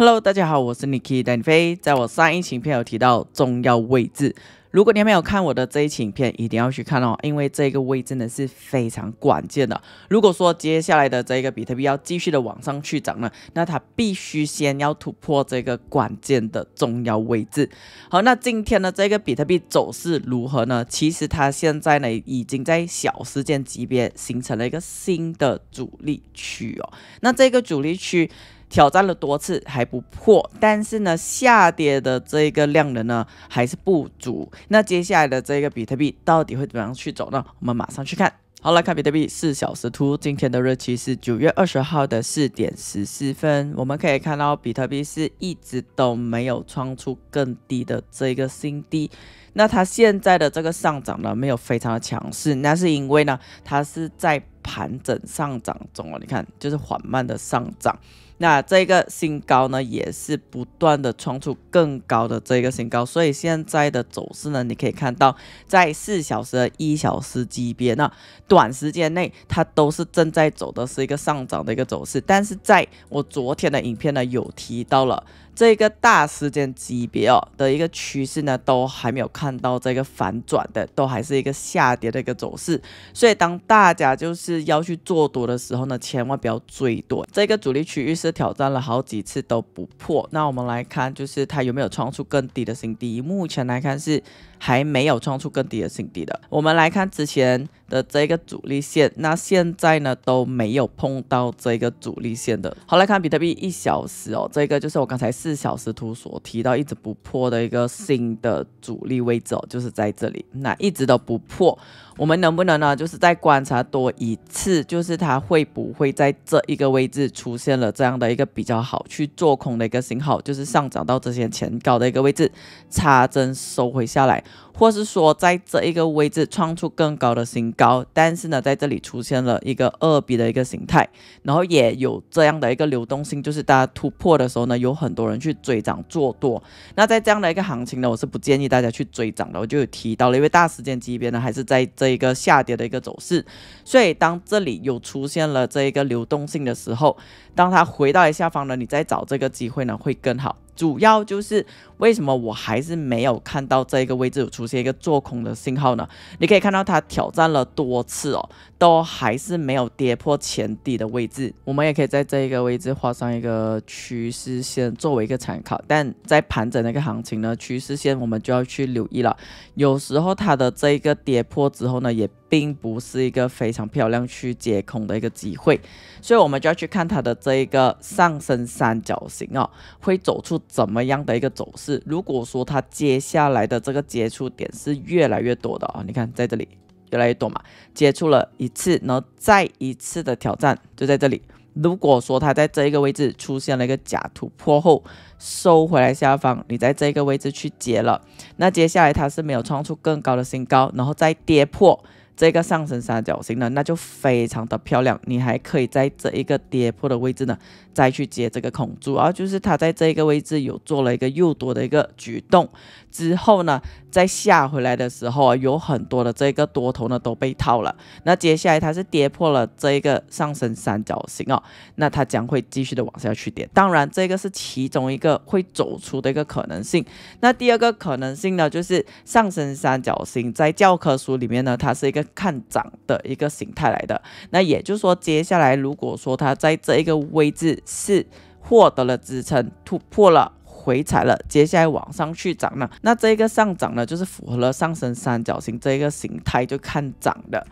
Hello，大家好，我是 Niki 带你飞。在我上一期片有提到重要位置，如果你还没有看我的这一期影片，一定要去看哦，因为这个位置呢是非常关键的。如果说接下来的这个比特币要继续的往上去涨呢，那它必须先要突破这个关键的重要位置。好，那今天的这个比特币走势如何呢？其实它现在呢已经在小时间级别形成了一个新的主力区哦。那这个主力区。挑战了多次还不破，但是呢，下跌的这个量能呢还是不足。那接下来的这个比特币到底会怎么样去走呢？我们马上去看。好了，看比特币四小时图，今天的日期是九月二十号的四点十四分。我们可以看到比特币是一直都没有创出更低的这个新低。那它现在的这个上涨呢，没有非常的强势，那是因为呢，它是在盘整上涨中哦。你看，就是缓慢的上涨。那这个新高呢，也是不断的创出更高的这个新高，所以现在的走势呢，你可以看到，在四小时、一小时级别呢，短时间内它都是正在走的是一个上涨的一个走势。但是在我昨天的影片呢，有提到了这个大时间级别哦的一个趋势呢，都还没有看到这个反转的，都还是一个下跌的一个走势。所以当大家就是要去做多的时候呢，千万不要追多，这个主力区域是。挑战了好几次都不破，那我们来看，就是他有没有创出更低的新低？目前来看是还没有创出更低的新低的。我们来看之前。的这个阻力线，那现在呢都没有碰到这个阻力线的。好来看比特币一小时哦，这个就是我刚才四小时图所提到一直不破的一个新的阻力位置哦，就是在这里，那一直都不破。我们能不能呢，就是再观察多一次，就是它会不会在这一个位置出现了这样的一个比较好去做空的一个信号，就是上涨到这些前高的一个位置插针收回下来，或是说在这一个位置创出更高的新。高，但是呢，在这里出现了一个二比的一个形态，然后也有这样的一个流动性，就是大家突破的时候呢，有很多人去追涨做多。那在这样的一个行情呢，我是不建议大家去追涨的。我就有提到了，因为大时间级别呢，还是在这一个下跌的一个走势，所以当这里有出现了这一个流动性的时候，当它回到下方呢，你再找这个机会呢，会更好。主要就是为什么我还是没有看到这一个位置有出现一个做空的信号呢？你可以看到它挑战了多次哦，都还是没有跌破前底的位置。我们也可以在这一个位置画上一个趋势线作为一个参考，但在盘整那个行情呢，趋势线我们就要去留意了。有时候它的这一个跌破之后呢，也并不是一个非常漂亮去接空的一个机会，所以我们就要去看它的这一个上升三角形啊，会走出怎么样的一个走势？如果说它接下来的这个接触点是越来越多的啊，你看在这里越来越多嘛，接触了一次，然后再一次的挑战就在这里。如果说它在这一个位置出现了一个假突破后收回来下方，你在这个位置去接了，那接下来它是没有创出更高的新高，然后再跌破。这个上升三角形呢，那就非常的漂亮。你还可以在这一个跌破的位置呢，再去接这个空。主要就是它在这个位置有做了一个诱多的一个举动，之后呢，在下回来的时候啊，有很多的这个多头呢都被套了。那接下来它是跌破了这一个上升三角形哦，那它将会继续的往下去跌。当然，这个是其中一个会走出的一个可能性。那第二个可能性呢，就是上升三角形在教科书里面呢，它是一个。看涨的一个形态来的，那也就是说，接下来如果说它在这一个位置是获得了支撑，突破了回踩了，接下来往上去涨呢，那这个上涨呢，就是符合了上升三角形这一个形态，就看涨的。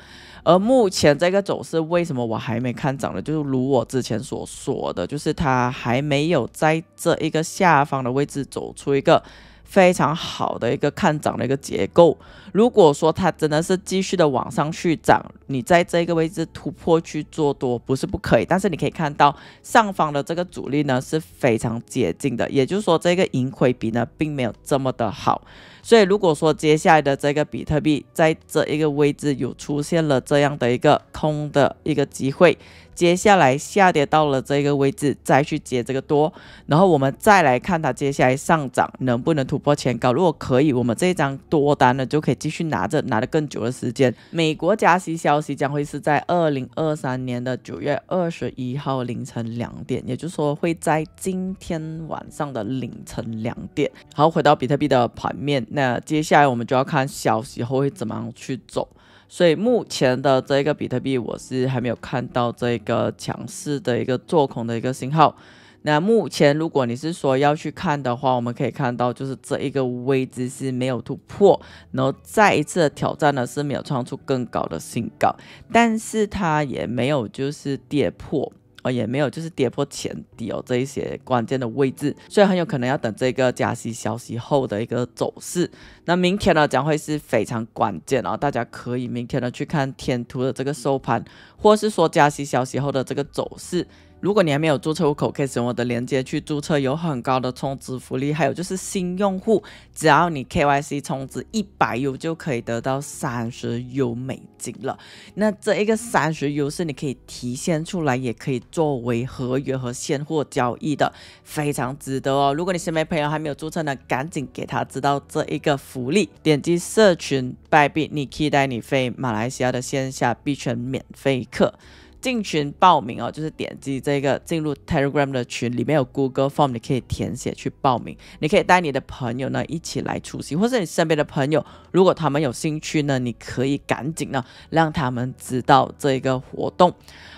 而目前这个走势为什么我还没看涨呢？就是如我之前所说的，就是它还没有在这一个下方的位置走出一个。非常好的一个看涨的一个结构，如果说它真的是继续的往上去涨，你在这个位置突破去做多不是不可以，但是你可以看到上方的这个阻力呢是非常接近的，也就是说这个盈亏比呢并没有这么的好。所以如果说接下来的这个比特币在这一个位置有出现了这样的一个空的一个机会，接下来下跌到了这个位置再去接这个多，然后我们再来看它接下来上涨能不能突破前高。如果可以，我们这一张多单呢就可以继续拿着，拿的更久的时间。美国加息消息将会是在二零二三年的九月二十一号凌晨两点，也就是说会在今天晚上的凌晨两点。好，回到比特币的盘面。那接下来我们就要看小时后会怎么样去走，所以目前的这一个比特币，我是还没有看到这一个强势的一个做空的一个信号。那目前如果你是说要去看的话，我们可以看到就是这一个位置是没有突破，然后再一次的挑战呢是没有创出更高的新高，但是它也没有就是跌破。也没有，就是跌破前低哦这一些关键的位置，所以很有可能要等这个加息消息后的一个走势。那明天呢将会是非常关键啊！大家可以明天呢去看天图的这个收盘，或是说加息消息后的这个走势。如果你还没有注册，口可以使用我的链接去注册有很高的充值福利，还有就是新用户，只要你 KYC 充值一百 U 就可以得到三十 U 美金了。那这一个三十 U 是你可以提现出来，也可以作为合约和现货交易的，非常值得哦。如果你身边朋友还没有注册的，赶紧给他知道这一个福利。点击社群，白币你以带你飞，马来西亚的线下币圈免费课。进群报名哦，就是点击这个进入 Telegram 的群，里面有 Google Form，你可以填写去报名。你可以带你的朋友呢一起来出席，或是你身边的朋友，如果他们有兴趣呢，你可以赶紧呢让他们知道这一个活动。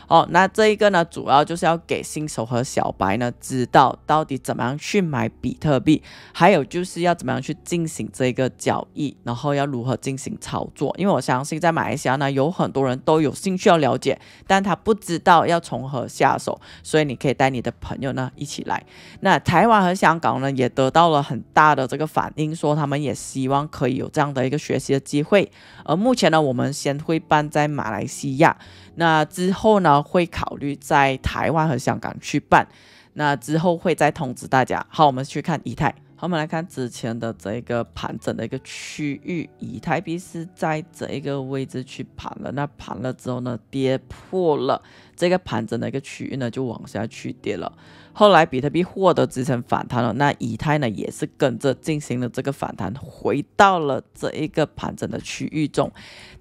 哦，那这一个呢，主要就是要给新手和小白呢知道到底怎么样去买比特币，还有就是要怎么样去进行这个交易，然后要如何进行操作。因为我相信在马来西亚呢，有很多人都有兴趣要了解，但。他不知道要从何下手，所以你可以带你的朋友呢一起来。那台湾和香港呢也得到了很大的这个反应，说他们也希望可以有这样的一个学习的机会。而目前呢，我们先会办在马来西亚，那之后呢会考虑在台湾和香港去办，那之后会再通知大家。好，我们去看仪态。我们来看之前的这一个盘整的一个区域，以太币是在这一个位置去盘了，那盘了之后呢，跌破了这个盘整的一个区域呢，就往下去跌了。后来比特币获得支撑反弹了，那以太呢也是跟着进行了这个反弹，回到了这一个盘整的区域中。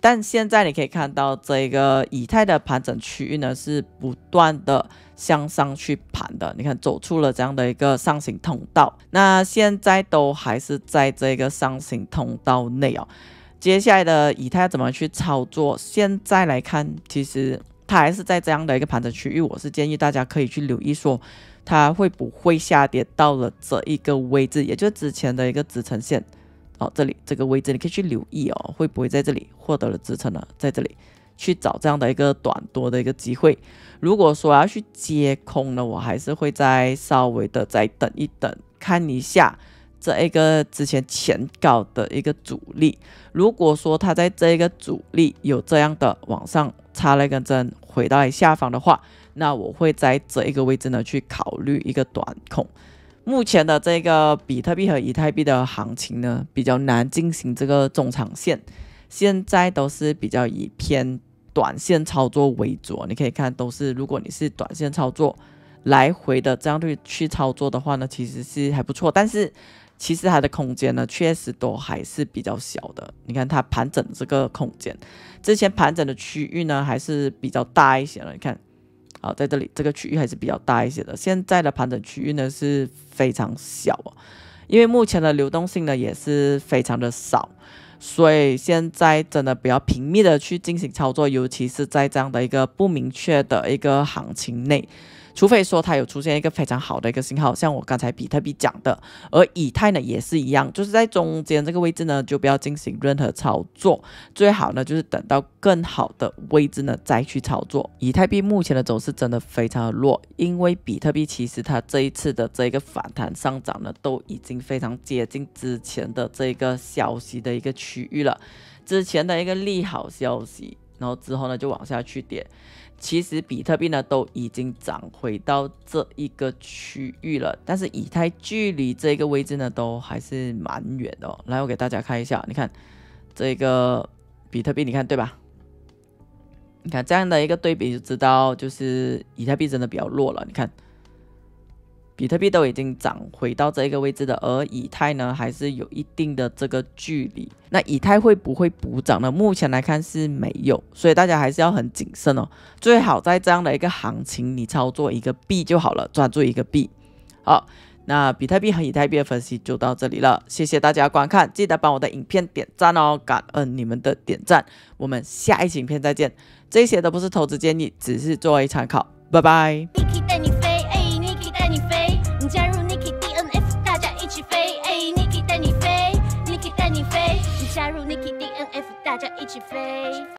但现在你可以看到这一个以太的盘整区域呢是不断的。向上去盘的，你看走出了这样的一个上行通道，那现在都还是在这个上行通道内哦。接下来的以太怎么去操作？现在来看，其实它还是在这样的一个盘整区域，我是建议大家可以去留意说，它会不会下跌到了这一个位置，也就之前的一个支撑线哦。这里这个位置你可以去留意哦，会不会在这里获得了支撑呢？在这里。去找这样的一个短多的一个机会。如果说要去接空呢，我还是会再稍微的再等一等，看一下这一个之前前高的一个阻力。如果说它在这一个阻力有这样的往上插了一根针回到下方的话，那我会在这一个位置呢去考虑一个短空。目前的这个比特币和以太币的行情呢，比较难进行这个中长线，现在都是比较以偏。短线操作为主，你可以看都是，如果你是短线操作来回的这样去去操作的话呢，其实是还不错。但是其实它的空间呢，确实都还是比较小的。你看它盘整这个空间，之前盘整的区域呢，还是比较大一些了。你看，好在这里这个区域还是比较大一些的，现在的盘整区域呢是非常小哦，因为目前的流动性呢也是非常的少。所以现在真的比较频密的去进行操作，尤其是在这样的一个不明确的一个行情内。除非说它有出现一个非常好的一个信号，像我刚才比特币讲的，而以太呢也是一样，就是在中间这个位置呢就不要进行任何操作，最好呢就是等到更好的位置呢再去操作。以太币目前的走势真的非常的弱，因为比特币其实它这一次的这个反弹上涨呢都已经非常接近之前的这个消息的一个区域了，之前的一个利好消息。然后之后呢，就往下去点。其实比特币呢都已经涨回到这一个区域了，但是以太距离这个位置呢都还是蛮远哦。来，我给大家看一下，你看这个比特币，你看对吧？你看这样的一个对比就知道，就是以太币真的比较弱了。你看。比特币都已经涨回到这一个位置的，而以太呢还是有一定的这个距离。那以太会不会补涨呢？目前来看是没有，所以大家还是要很谨慎哦。最好在这样的一个行情，你操作一个币就好了，抓住一个币。好，那比特币和以太币的分析就到这里了，谢谢大家观看，记得帮我的影片点赞哦，感恩你们的点赞。我们下一期影片再见。这些都不是投资建议，只是作为参考。拜拜。起飞。